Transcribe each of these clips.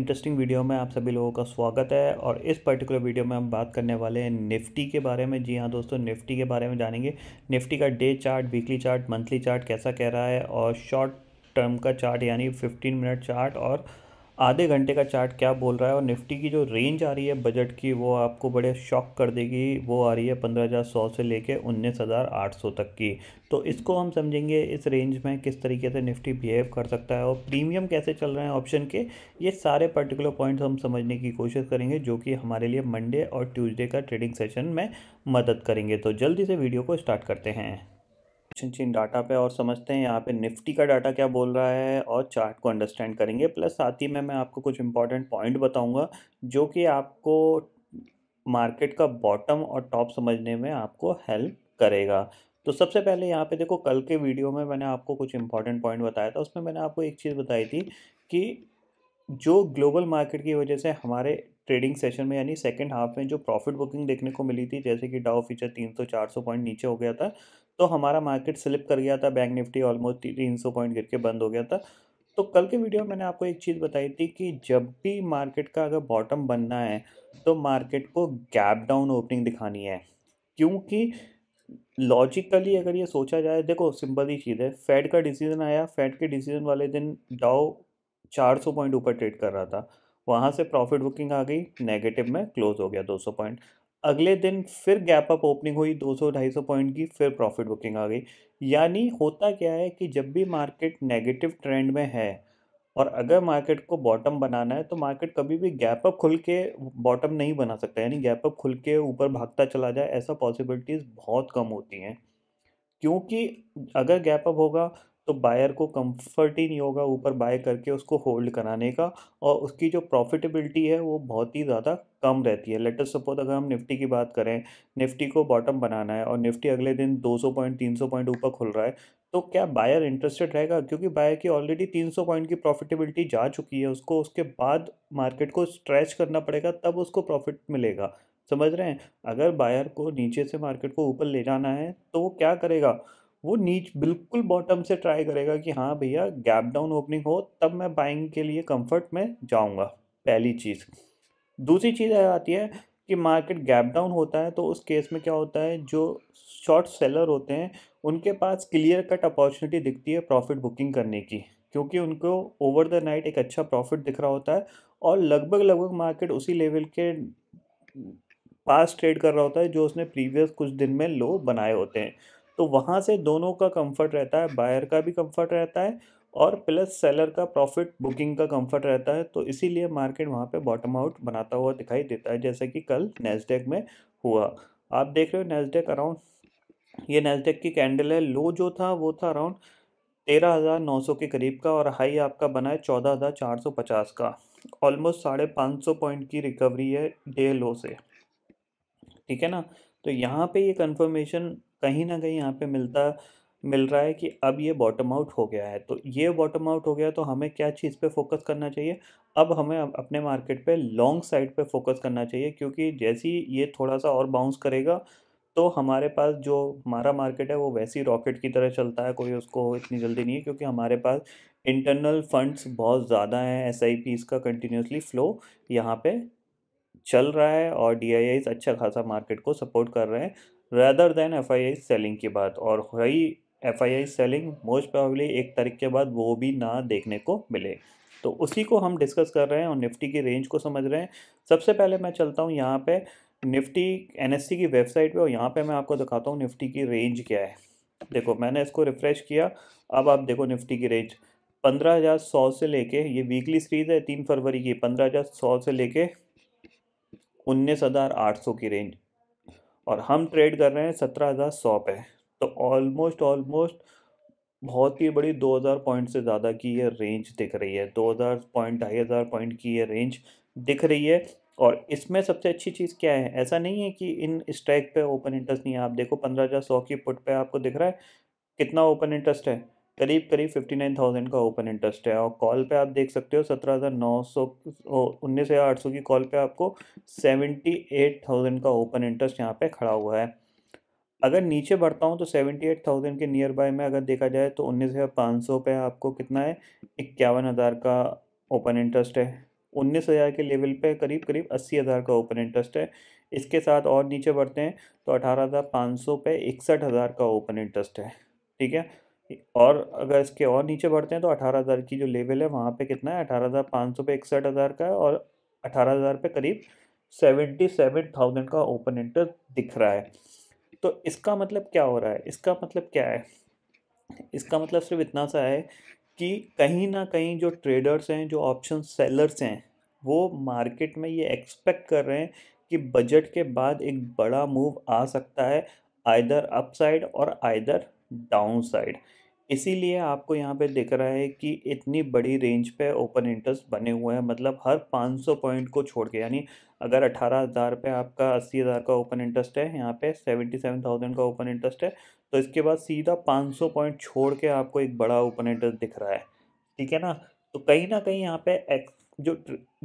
interesting video में आप सभी लोगों का स्वागत है और इस पर्टिकुलर वीडियो में हम बात करने वाले हैं निफ्टी के बारे में जी हाँ दोस्तों निफ्टी के बारे में जानेंगे निफ्टी का day chart weekly chart monthly chart कैसा कह रहा है और शॉर्ट टर्म का चार्ट यानी 15 मिनट चार्ट और आधे घंटे का चार्ट क्या बोल रहा है और निफ्टी की जो रेंज आ रही है बजट की वो आपको बड़े शॉक कर देगी वो आ रही है पंद्रह हज़ार सौ से लेके उन्नीस हज़ार आठ सौ तक की तो इसको हम समझेंगे इस रेंज में किस तरीके से निफ्टी बिहेव कर सकता है और प्रीमियम कैसे चल रहे हैं ऑप्शन के ये सारे पर्टिकुलर पॉइंट्स हम समझने की कोशिश करेंगे जो कि हमारे लिए मंडे और ट्यूज़डे का ट्रेडिंग सेशन में मदद करेंगे तो जल्दी से वीडियो को स्टार्ट करते हैं चिन डाटा पे और समझते हैं यहाँ पे निफ्टी का डाटा क्या बोल रहा है और चार्ट को अंडरस्टैंड करेंगे प्लस साथ ही में मैं आपको कुछ इंपॉर्टेंट पॉइंट बताऊंगा जो कि आपको मार्केट का बॉटम और टॉप समझने में आपको हेल्प करेगा तो सबसे पहले यहाँ पे देखो कल के वीडियो में मैंने आपको कुछ इंपॉर्टेंट पॉइंट बताया था उसमें मैंने आपको एक चीज़ बताई थी कि जो ग्लोबल मार्केट की वजह से हमारे ट्रेडिंग सेशन में यानी सेकंड हाफ में जो प्रॉफिट बुकिंग देखने को मिली थी जैसे कि डाउ फीचर 300 400 पॉइंट नीचे हो गया था तो हमारा मार्केट स्लिप कर गया था बैंक निफ्टी ऑलमोस्ट तीन सौ पॉइंट गिर के बंद हो गया था तो कल के वीडियो में मैंने आपको एक चीज़ बताई थी कि जब भी मार्केट का अगर बॉटम बनना है तो मार्केट को गैप डाउन ओपनिंग दिखानी है क्योंकि लॉजिकली अगर ये सोचा जाए देखो सिंपल ही चीज़ है फेड का डिसीजन आया फेड के डिसीजन वाले दिन डाओ 400 पॉइंट ऊपर ट्रेड कर रहा था वहाँ से प्रॉफिट बुकिंग आ गई नेगेटिव में क्लोज हो गया 200 पॉइंट अगले दिन फिर गैप अप ओपनिंग हुई 200-250 पॉइंट की फिर प्रॉफिट बुकिंग आ गई यानी होता क्या है कि जब भी मार्केट नेगेटिव ट्रेंड में है और अगर मार्केट को बॉटम बनाना है तो मार्केट कभी भी गैप अप खुल के बॉटम नहीं बना सकता यानी गैप अप खुल के ऊपर भागता चला जाए ऐसा पॉसिबिलिटीज़ बहुत कम होती हैं क्योंकि अगर गैप अप होगा तो बायर को कंफर्ट ही नहीं होगा ऊपर बाय करके उसको होल्ड कराने का और उसकी जो प्रॉफिटेबिलिटी है वो बहुत ही ज़्यादा कम रहती है लेटर सपोज अगर हम निफ्टी की बात करें निफ्टी को बॉटम बनाना है और निफ्टी अगले दिन 200 पॉइंट 300 पॉइंट ऊपर खुल रहा है तो क्या बायर इंटरेस्टेड रहेगा क्योंकि बायर की ऑलरेडी 300 पॉइंट की प्रॉफिटेबिलिटी जा चुकी है उसको उसके बाद मार्केट को स्ट्रेच करना पड़ेगा तब उसको प्रॉफिट मिलेगा समझ रहे हैं अगर बायर को नीचे से मार्केट को ऊपर ले जाना है तो वो क्या करेगा वो नीच बिल्कुल बॉटम से ट्राई करेगा कि हाँ भैया गैप डाउन ओपनिंग हो तब मैं बाइंग के लिए कंफर्ट में जाऊँगा पहली चीज़ दूसरी चीज़ आती है कि मार्केट गैप डाउन होता है तो उस केस में क्या होता है जो शॉर्ट सेलर होते हैं उनके पास क्लियर कट अपॉर्चुनिटी दिखती है प्रॉफिट बुकिंग करने की क्योंकि उनको ओवर द नाइट एक अच्छा प्रॉफिट दिख रहा होता है और लगभग लगभग मार्केट उसी लेवल के पास ट्रेड कर रहा होता है जो उसने प्रीवियस कुछ दिन में लो बनाए होते हैं तो वहाँ से दोनों का कंफर्ट रहता है बायर का भी कंफर्ट रहता है और प्लस सेलर का प्रॉफिट बुकिंग का कंफर्ट रहता है तो इसीलिए मार्केट वहाँ पे बॉटम आउट बनाता हुआ दिखाई देता है जैसे कि कल नेस्डेक में हुआ आप देख रहे हो नेस्डेक अराउंड ये नेस्डेक की कैंडल है लो जो था वो था अराउंड तेरह हज़ार नौ सौ के करीब का और हाई आपका बना है चौदह हज़ार चार सौ पचास का ऑलमोस्ट साढ़े पाँच सौ पॉइंट की रिकवरी है डे लो से ठीक है ना तो यहाँ पे ये कंफर्मेशन कहीं ना कहीं यहाँ पे मिलता मिल रहा है कि अब ये बॉटम आउट हो गया है तो ये बॉटम आउट हो गया तो हमें क्या चीज़ पे फोकस करना चाहिए अब हमें अपने मार्केट पे लॉन्ग साइड पे फोकस करना चाहिए क्योंकि जैसी ये थोड़ा सा और बाउंस करेगा तो हमारे पास जो हमारा मार्केट है वो वैसे ही रॉकेट की तरह चलता है कोई उसको इतनी जल्दी नहीं है क्योंकि हमारे पास इंटरनल फंड्स बहुत ज़्यादा हैं एस आई पीज़ का कंटिन्यूसली फ़्लो यहाँ पे चल रहा है और डी अच्छा खासा मार्केट को सपोर्ट कर रहे हैं rather than F I I selling की बात और वही F I I selling most probably एक तारीख के बाद वो भी ना देखने को मिले तो उसी को हम डिस्कस कर रहे हैं और निफ्टी की रेंज को समझ रहे हैं सबसे पहले मैं चलता हूँ यहाँ पे निफ्टी एन की वेबसाइट पे और यहाँ पे मैं आपको दिखाता हूँ निफ्टी की रेंज क्या है देखो मैंने इसको रिफ़्रेश किया अब आप देखो निफ्टी की रेंज पंद्रह हज़ार सौ से लेके ये वीकली सीरीज है तीन फरवरी की पंद्रह हज़ार सौ से लेके उन्नीस हज़ार आठ सौ की रेंज और हम ट्रेड कर रहे हैं सत्रह हज़ार सौ पे तो ऑलमोस्ट ऑलमोस्ट बहुत ही बड़ी दो हज़ार पॉइंट से ज़्यादा की ये रेंज दिख रही है दो हज़ार पॉइंट ढाई हज़ार पॉइंट की ये रेंज दिख रही है और इसमें सबसे अच्छी चीज़ क्या है ऐसा नहीं है कि इन स्ट्राइक पे ओपन इंटरेस्ट नहीं है आप देखो पंद्रह हज़ार सौ की पुट पे आपको दिख रहा है कितना ओपन इंटरेस्ट है करीब करीब फिफ्टी नाइन थाउजेंड का ओपन इंटरेस्ट है और कॉल पे आप देख सकते हो सत्रह हज़ार नौ सौ उन्नीस हज़ार आठ सौ की कॉल पे आपको सेवेंटी एट थाउजेंड का ओपन इंटरेस्ट यहाँ पे खड़ा हुआ है अगर नीचे बढ़ता हूँ तो सेवेंटी एट थाउजेंड के नियर बाय में अगर देखा जाए तो उन्नीस हज़ार पाँच सौ पे आपको कितना है इक्यावन हज़ार का ओपन इंटरेस्ट है उन्नीस हज़ार के लेवल पे करीब करीब अस्सी हज़ार का ओपन इंटरेस्ट है इसके साथ और नीचे बढ़ते हैं तो अठारह हज़ार पाँच सौ पे इकसठ हज़ार का ओपन इंटरेस्ट है ठीक है और अगर इसके और नीचे बढ़ते हैं तो अठारह हज़ार की जो लेवल है वहाँ पे कितना है अठारह हज़ार पाँच सौ पे इकसठ हज़ार का है और अठारह हज़ार पे करीब सेवेंटी सेवन थाउजेंड का ओपन इंटरेस्ट दिख रहा है तो इसका मतलब क्या हो रहा है इसका मतलब क्या है इसका मतलब सिर्फ इतना सा है कि कहीं ना कहीं जो ट्रेडर्स हैं जो ऑप्शन सेलर्स हैं वो मार्केट में ये एक्सपेक्ट कर रहे हैं कि बजट के बाद एक बड़ा मूव आ सकता है आइदर अप साइड और आइदर डाउन साइड इसीलिए आपको यहाँ पे दिख रहा है कि इतनी बड़ी रेंज पे ओपन इंटरेस्ट बने हुए हैं मतलब हर 500 पॉइंट को छोड़ के यानी अगर अठारह हज़ार पे आपका अस्सी हज़ार का ओपन इंटरेस्ट है यहाँ पे सेवेंटी सेवन थाउजेंड का ओपन इंटरेस्ट है तो इसके बाद सीधा 500 पॉइंट छोड़ के आपको एक बड़ा ओपन इंटरेस्ट दिख रहा है ठीक है ना तो कहीं ना कहीं यहाँ पे एक, जो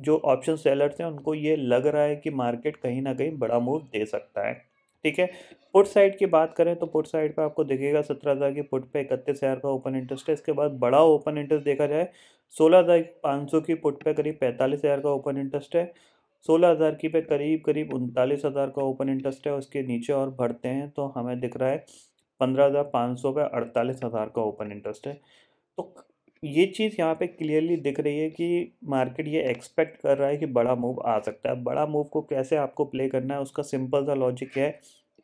जो ऑप्शन सेलर्स हैं उनको ये लग रहा है कि मार्केट कहीं ना कहीं बड़ा मूव दे सकता है ठीक है पुट साइड की बात करें तो पुट साइड पे आपको दिखेगा सत्रह हज़ार की पुट पे इकतीस हज़ार का ओपन इंटरेस्ट है इसके बाद बड़ा ओपन इंटरेस्ट देखा जाए सोलह हज़ार पाँच सौ की पुट पे करीब पैंतालीस हज़ार का ओपन इंटरेस्ट है सोलह हज़ार की पे करीब करीब उनतालीस हज़ार का ओपन इंटरेस्ट है उसके नीचे और बढ़ते हैं तो हमें दिख रहा है पंद्रह हज़ार पाँच सौ पे अड़तालीस हज़ार का ओपन इंटरेस्ट है तो ये चीज़ यहाँ पे क्लियरली दिख रही है कि मार्केट ये एक्सपेक्ट कर रहा है कि बड़ा मूव आ सकता है बड़ा मूव को कैसे आपको प्ले करना है उसका सिंपल सा लॉजिक है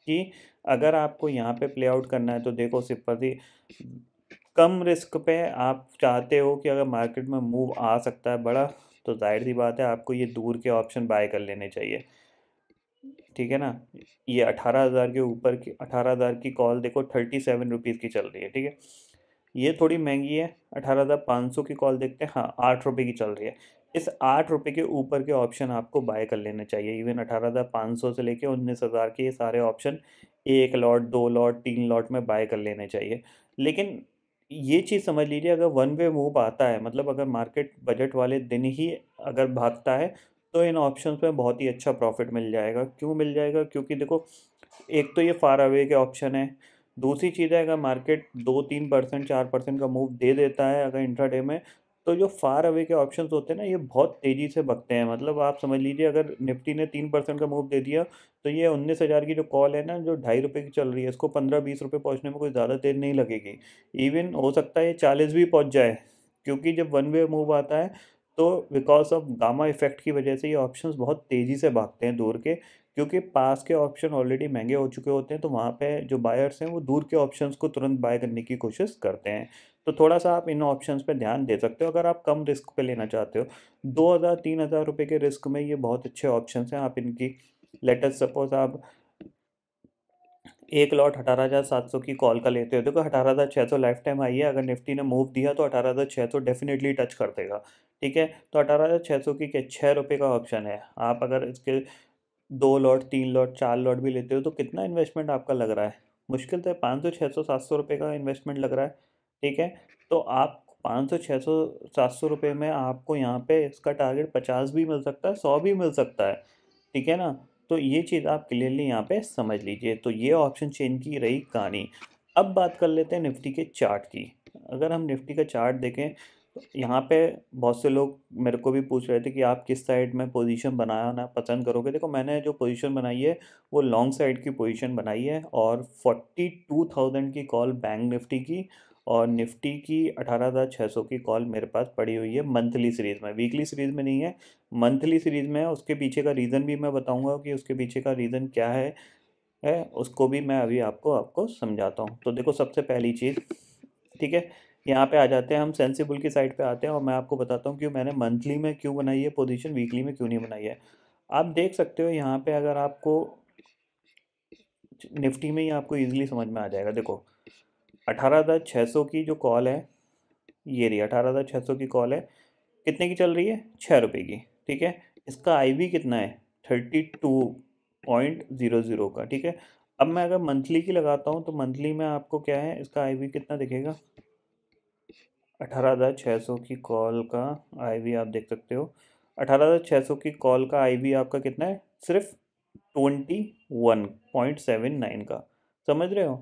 कि अगर आपको यहाँ पे प्ले आउट करना है तो देखो सिंपल सी कम रिस्क पे आप चाहते हो कि अगर मार्केट में मूव आ सकता है बड़ा तो जाहिर सी बात है आपको ये दूर के ऑप्शन बाय कर लेने चाहिए ठीक है ना ये अठारह हज़ार के ऊपर की अठारह हज़ार की कॉल देखो थर्टी सेवन रुपीज़ की चल रही है ठीक है ये थोड़ी महंगी है अठारह हज़ार पाँच सौ की कॉल देखते हैं हाँ आठ रुपये की चल रही है इस आठ रुपये के ऊपर के ऑप्शन आपको बाय कर लेने चाहिए इवन अठारह हज़ार पाँच सौ से लेके उन्नीस हज़ार के ये सारे ऑप्शन एक लॉट दो लॉट तीन लॉट में बाय कर लेने चाहिए लेकिन ये चीज़ समझ लीजिए अगर वन वे मूव आता है मतलब अगर मार्केट बजट वाले दिन ही अगर भागता है तो इन ऑप्शन में बहुत ही अच्छा प्रॉफिट मिल जाएगा क्यों मिल जाएगा क्योंकि देखो एक तो ये फार अवे के ऑप्शन है दूसरी चीज़ है अगर मार्केट दो तीन परसेंट चार परसेंट का मूव दे देता है अगर इंट्रा डे में तो जो फार अवे के ऑप्शंस होते हैं ना ये बहुत तेज़ी से बकते हैं मतलब आप समझ लीजिए अगर निफ्टी ने तीन परसेंट का मूव दे दिया तो ये उन्नीस हज़ार की जो कॉल है ना जो ढाई रुपये की चल रही है इसको पंद्रह बीस रुपये पहुँचने में कोई ज़्यादा देर नहीं लगेगी इवन हो सकता है ये चालीस भी पहुँच जाए क्योंकि जब वन वे मूव आता है तो बिकॉज ऑफ गामा इफेक्ट की वजह से ये ऑप्शंस बहुत तेज़ी से भागते हैं दूर के क्योंकि पास के ऑप्शन ऑलरेडी महंगे हो चुके होते हैं तो वहाँ पे जो बायर्स हैं वो दूर के ऑप्शंस को तुरंत बाय करने की कोशिश करते हैं तो थोड़ा सा आप इन ऑप्शंस पे ध्यान दे सकते हो अगर आप कम रिस्क पे लेना चाहते हो दो हज़ार तीन हज़ार रुपये के रिस्क में ये बहुत अच्छे ऑप्शन हैं आप इनकी लेटेस्ट सपोज आप एक लॉट अठारह हज़ार सात सौ की कॉल का लेते हो देखो अठारह हज़ार छः सौ लाइफ टाइम आई है अगर निफ्टी ने मूव दिया तो अठारह हज़ार छः सौ डेफिनेटली टच कर देगा ठीक है तो अठारह हज़ार छः सौ की क्या छः रुपये का ऑप्शन है आप अगर इसके दो लॉट तीन लॉट चार लॉट भी लेते हो तो कितना इन्वेस्टमेंट आपका लग रहा है मुश्किल तो है पाँच सौ छः सौ सात सौ रुपये का इन्वेस्टमेंट लग रहा है ठीक है तो आप पाँच सौ छः सौ सात सौ रुपये में आपको यहाँ पे इसका टारगेट पचास भी मिल सकता है सौ भी मिल सकता है ठीक है ना तो ये चीज़ आप क्लियरली यहाँ पे समझ लीजिए तो ये ऑप्शन चेन की रही कहानी अब बात कर लेते हैं निफ्टी के चार्ट की अगर हम निफ्टी का चार्ट देखें यहाँ पे बहुत से लोग मेरे को भी पूछ रहे थे कि आप किस साइड में पोजीशन बनाना पसंद करोगे देखो मैंने जो पोजीशन बनाई है वो लॉन्ग साइड की पोजीशन बनाई है और फोर्टी टू थाउजेंड की कॉल बैंक निफ्टी की और निफ्टी की अठारह हज़ार छः सौ की कॉल मेरे पास पड़ी हुई है मंथली सीरीज़ में वीकली सीरीज़ में नहीं है मंथली सीरीज़ में उसके पीछे का रीज़न भी मैं बताऊँगा कि उसके पीछे का रीज़न क्या है है उसको भी मैं अभी आपको आपको समझाता हूँ तो देखो सबसे पहली चीज़ ठीक है यहाँ पे आ जाते हैं हम सेंसिबल की साइड पे आते हैं और मैं आपको बताता हूँ कि मैंने मंथली में क्यों बनाई है पोजीशन वीकली में क्यों नहीं बनाई है आप देख सकते हो यहाँ पे अगर आपको निफ्टी में ही आपको ईजिली समझ में आ जाएगा देखो अठारह हज़ार छः सौ की जो कॉल है ये रही अठारह हज़ार छः सौ की कॉल है कितने की चल रही है छः रुपये की ठीक है इसका आई कितना है thirty two point zero zero का ठीक है अब मैं अगर मंथली की लगाता हूँ तो मंथली में आपको क्या है इसका आई कितना दिखेगा अठारह हज़ार छः सौ की कॉल का आई वी आप देख सकते हो अठारह हज़ार छः सौ की कॉल का आई वी आपका कितना है सिर्फ twenty one point seven nine का समझ रहे हो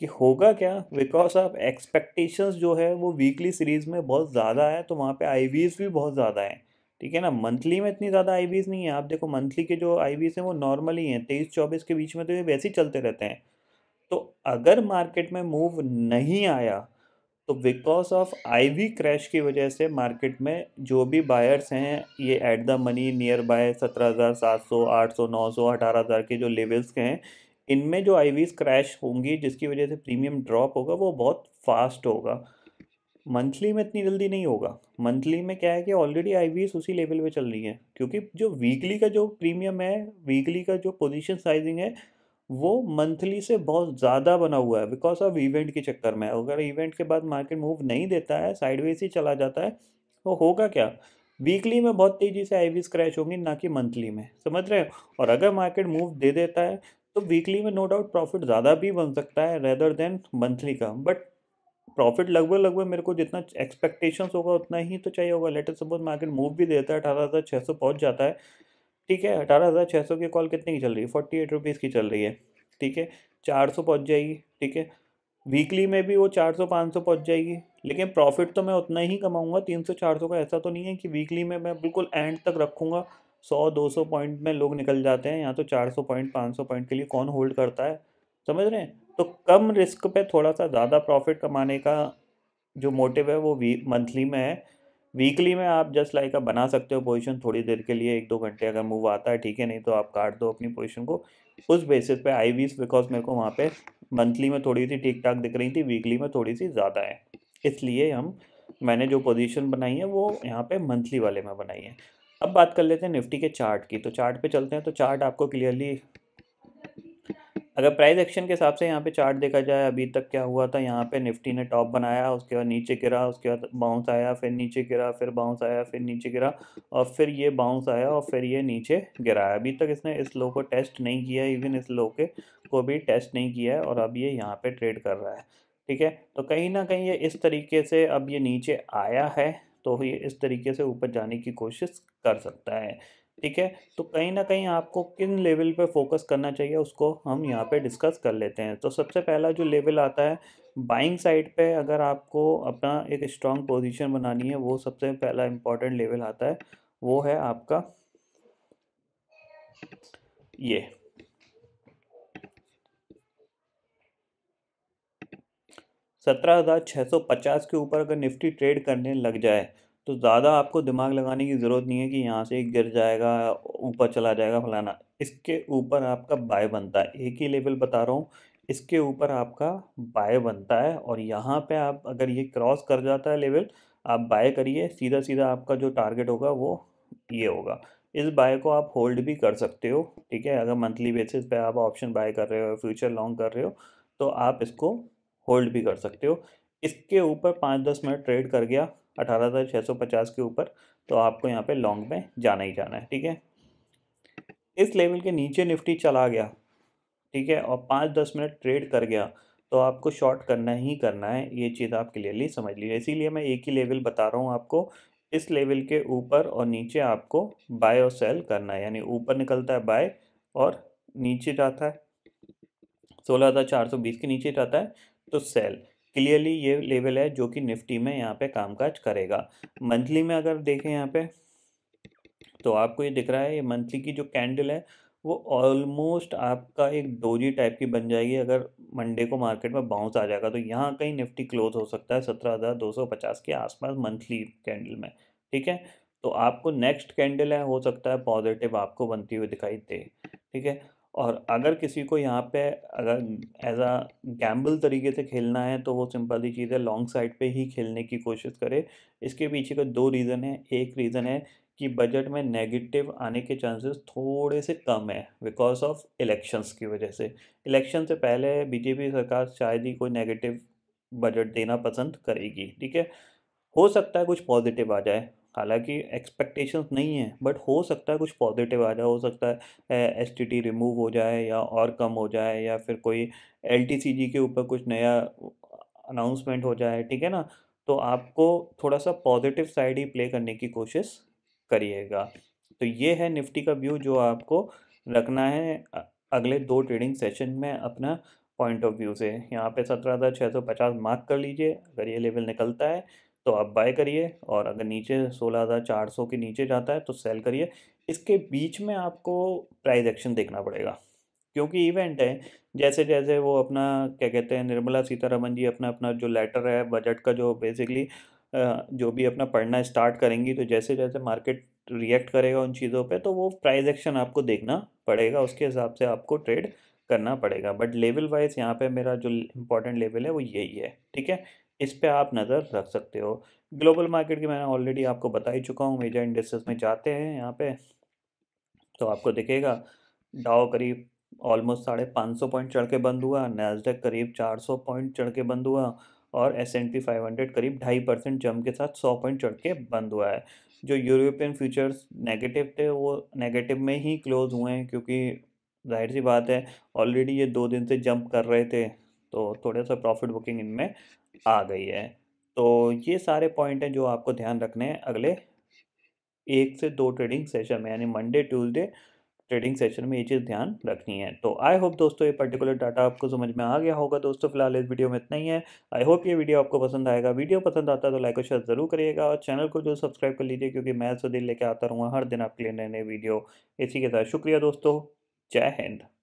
कि होगा क्या बिकॉज आप एक्सपेक्टेशंस जो है वो वीकली सीरीज़ में बहुत ज़्यादा है तो वहाँ पे आई भी बहुत ज़्यादा हैं ठीक है ना मंथली में इतनी ज़्यादा आई नहीं है आप देखो मंथली के जो आई हैं वो नॉर्मली हैं तेईस चौबीस के बीच में तो ये वैसे ही चलते रहते हैं तो अगर मार्केट में मूव नहीं आया तो बिकॉज ऑफ आईवी क्रैश की वजह से मार्केट में जो भी बायर्स हैं ये at the money nearby सत्रह हज़ार सात सौ आठ सौ नौ सौ अठारह हज़ार के जो लेवल्स के हैं इनमें जो आई वीज क्रैश होंगी जिसकी वजह से प्रीमियम ड्रॉप होगा वो बहुत फास्ट होगा मंथली में इतनी जल्दी नहीं होगा मंथली में क्या है कि ऑलरेडी आई आईवीज उसी लेवल पे चल रही है क्योंकि जो वीकली का जो प्रीमियम है वीकली का जो पोजीशन साइजिंग है वो मंथली से बहुत ज़्यादा बना हुआ है बिकॉज ऑफ इवेंट के चक्कर में अगर इवेंट के बाद मार्केट मूव नहीं देता है साइडवेज ही चला जाता है तो होगा क्या वीकली में बहुत तेज़ी से आई स्क्रैच होंगी ना कि मंथली में समझ रहे हैं और अगर मार्केट मूव दे देता है तो वीकली में नो डाउट प्रॉफिट ज़्यादा भी बन सकता है रेदर देन मंथली का बट प्रॉफिट लगभग लगभग मेरे को जितना एक्सपेक्टेशंस होगा उतना ही तो चाहिए होगा लेटर सपोज मार्केट मूव भी देता है अठारह हज़ार छः सौ पहुँच जाता है ठीक है अठारह हज़ार छः सौ की कॉल कितने की चल रही है फोर्टी एट रुपीज़ की चल रही है ठीक है चार सौ पहुँच जाएगी ठीक है वीकली में भी वो चार सौ पाँच सौ पहुँच जाएगी लेकिन प्रॉफिट तो मैं उतना ही कमाऊँगा तीन सौ चार सौ का ऐसा तो नहीं है कि वीकली में मैं बिल्कुल एंड तक रखूँगा सौ दो सौ पॉइंट में लोग निकल जाते हैं यहाँ तो चार सौ पॉइंट पाँच सौ पॉइंट के लिए कौन होल्ड करता है समझ रहे हैं तो कम रिस्क पे थोड़ा सा ज़्यादा प्रॉफिट कमाने का जो मोटिव है वो वी मंथली में है वीकली में आप जस्ट लाइक आप बना सकते हो पोजीशन थोड़ी देर के लिए एक दो घंटे अगर मूव आता है ठीक है नहीं तो आप काट दो अपनी पोजीशन को उस बेसिस पे आई वीस बिकॉज मेरे को वहाँ पे मंथली में थोड़ी सी ठीक ठाक दिख रही थी वीकली में थोड़ी सी ज़्यादा है इसलिए हम मैंने जो पोजीशन बनाई है वो यहाँ पे मंथली वाले में बनाई है अब बात कर लेते हैं निफ्टी के चार्ट की तो चार्ट पे चलते हैं तो चार्ट आपको क्लियरली अगर प्राइस एक्शन के हिसाब से यहाँ पे चार्ट देखा जाए अभी तक क्या हुआ था यहाँ पे निफ्टी ने टॉप बनाया उसके बाद नीचे गिरा उसके बाद बाउंस आया फिर नीचे गिरा फिर बाउंस आया फिर नीचे गिरा और फिर ये बाउंस आया और फिर ये नीचे गिराया अभी तक इसने इस लो को टेस्ट नहीं किया है इवन इस लो के को भी टेस्ट नहीं किया है और अब ये यहाँ पर ट्रेड कर रहा है ठीक है तो कहीं ना कहीं ये इस तरीके से अब ये नीचे आया है तो ये इस तरीके से ऊपर जाने की कोशिश कर सकता है ठीक है तो कहीं ना कहीं आपको किन लेवल पे फोकस करना चाहिए उसको हम यहाँ पे डिस्कस कर लेते हैं तो सबसे पहला जो लेवल आता है बाइंग साइड पे अगर आपको अपना एक स्ट्रांग पोजीशन बनानी है वो सबसे पहला इम्पॉर्टेंट लेवल आता है वो है आपका ये सत्रह हज़ार छः सौ पचास के ऊपर अगर निफ्टी ट्रेड करने लग जाए तो ज़्यादा आपको दिमाग लगाने की ज़रूरत नहीं है कि यहाँ से गिर जाएगा ऊपर चला जाएगा फलाना इसके ऊपर आपका बाय बनता है एक ही लेवल बता रहा हूँ इसके ऊपर आपका बाय बनता है और यहाँ पे आप अगर ये क्रॉस कर जाता है लेवल आप बाय करिए सीधा सीधा आपका जो टारगेट होगा वो ये होगा इस बाय को आप होल्ड भी कर सकते हो ठीक है अगर मंथली बेसिस पे आप ऑप्शन बाय कर रहे हो फ्यूचर लॉन्ग कर रहे हो तो आप इसको होल्ड भी कर सकते हो इसके ऊपर पाँच दस मिनट ट्रेड कर गया अठारह के ऊपर तो आपको यहाँ पे लॉन्ग में जाना ही जाना है ठीक है इस लेवल के नीचे निफ्टी चला गया ठीक है और पाँच दस मिनट ट्रेड कर गया तो आपको शॉर्ट करना ही करना है ये चीज़ आप क्लियरली समझ लीजिए इसीलिए मैं एक ही लेवल बता रहा हूँ आपको इस लेवल के ऊपर और नीचे आपको बाय और सेल करना है यानी ऊपर निकलता है बाय और नीचे जाता है सोलह हज़ार चार सौ बीस के नीचे जाता है तो सेल क्लियरली ये लेवल है जो कि निफ्टी में यहाँ पे कामकाज करेगा मंथली में अगर देखें यहाँ पे तो आपको ये दिख रहा है ये मंथली की जो कैंडल है वो ऑलमोस्ट आपका एक डोजी टाइप की बन जाएगी अगर मंडे को मार्केट में बाउंस आ जाएगा तो यहाँ कहीं निफ्टी क्लोज हो सकता है सत्रह हज़ार दो सौ पचास के आसपास मंथली कैंडल में ठीक है तो आपको नेक्स्ट कैंडल है हो सकता है पॉजिटिव आपको बनती हुई दिखाई दे ठीक है और अगर किसी को यहाँ पे अगर एज आ गैम्बल तरीके से खेलना है तो वो सिंपल सी चीज़ है लॉन्ग साइड पे ही खेलने की कोशिश करे इसके पीछे का दो रीज़न है एक रीज़न है कि बजट में नेगेटिव आने के चांसेस थोड़े से कम है बिकॉज ऑफ इलेक्शंस की वजह से इलेक्शन से पहले बीजेपी सरकार शायद ही कोई नेगेटिव बजट देना पसंद करेगी ठीक है हो सकता है कुछ पॉजिटिव आ जाए हालांकि एक्सपेक्टेशंस नहीं है बट हो सकता है कुछ पॉजिटिव आ जाए हो सकता है एस टी टी रिमूव हो जाए या और कम हो जाए या फिर कोई एल टी सी जी के ऊपर कुछ नया अनाउंसमेंट हो जाए ठीक है ना तो आपको थोड़ा सा पॉजिटिव साइड ही प्ले करने की कोशिश करिएगा तो ये है निफ्टी का व्यू जो आपको रखना है अगले दो ट्रेडिंग सेशन में अपना पॉइंट ऑफ व्यू से यहाँ पे सत्रह हज़ार छः सौ पचास मार्क कर लीजिए अगर ये लेवल निकलता है तो आप बाय करिए और अगर नीचे सोलह हज़ार चार सौ के नीचे जाता है तो सेल करिए इसके बीच में आपको प्राइस एक्शन देखना पड़ेगा क्योंकि इवेंट है जैसे जैसे वो अपना क्या कहते हैं निर्मला सीतारमन जी अपना अपना जो लेटर है बजट का जो बेसिकली जो भी अपना पढ़ना स्टार्ट करेंगी तो जैसे जैसे मार्केट रिएक्ट करेगा उन चीज़ों पे तो वो प्राइस एक्शन आपको देखना पड़ेगा उसके हिसाब से आपको ट्रेड करना पड़ेगा बट लेवल वाइज यहाँ पे मेरा जो इंपॉर्टेंट लेवल है वो यही है ठीक है इस पर आप नज़र रख सकते हो ग्लोबल मार्केट की मैंने ऑलरेडी आपको बता ही चुका हूँ मेजर इंडस्ट्रीज में जाते हैं यहाँ पे तो आपको दिखेगा डाओ करीब ऑलमोस्ट साढ़े पाँच सौ पॉइंट चढ़ के बंद हुआ नैसडेक करीब चार सौ पॉइंट चढ़ के बंद हुआ और S N P five hundred करीब ढाई परसेंट जम के साथ सौ पॉइंट चढ़ के बंद हुआ है जो यूरोपियन फ्यूचर्स नेगेटिव थे वो नेगेटिव में ही क्लोज हुए हैं क्योंकि जाहिर सी बात है ऑलरेडी ये दो दिन से जंप कर रहे थे तो थोड़ा सा प्रॉफिट बुकिंग इनमें आ गई है तो ये सारे पॉइंट हैं जो आपको ध्यान रखने हैं अगले एक से दो ट्रेडिंग सेशन में यानी मंडे ट्यूसडे ट्रेडिंग सेशन में ये चीज़ ध्यान रखनी है तो आई होप दोस्तों ये पर्टिकुलर डाटा आपको समझ में आ गया होगा दोस्तों फिलहाल इस वीडियो में इतना ही है आई होप ये वीडियो आपको पसंद आएगा वीडियो पसंद आता है तो लाइक और शेयर जरूर करिएगा और चैनल को जो सब्सक्राइब कर लीजिए क्योंकि मैं तो लेकर लेके आता रहूँगा हर दिन आपके लिए नए नए वीडियो इसी के साथ शुक्रिया दोस्तों जय हिंद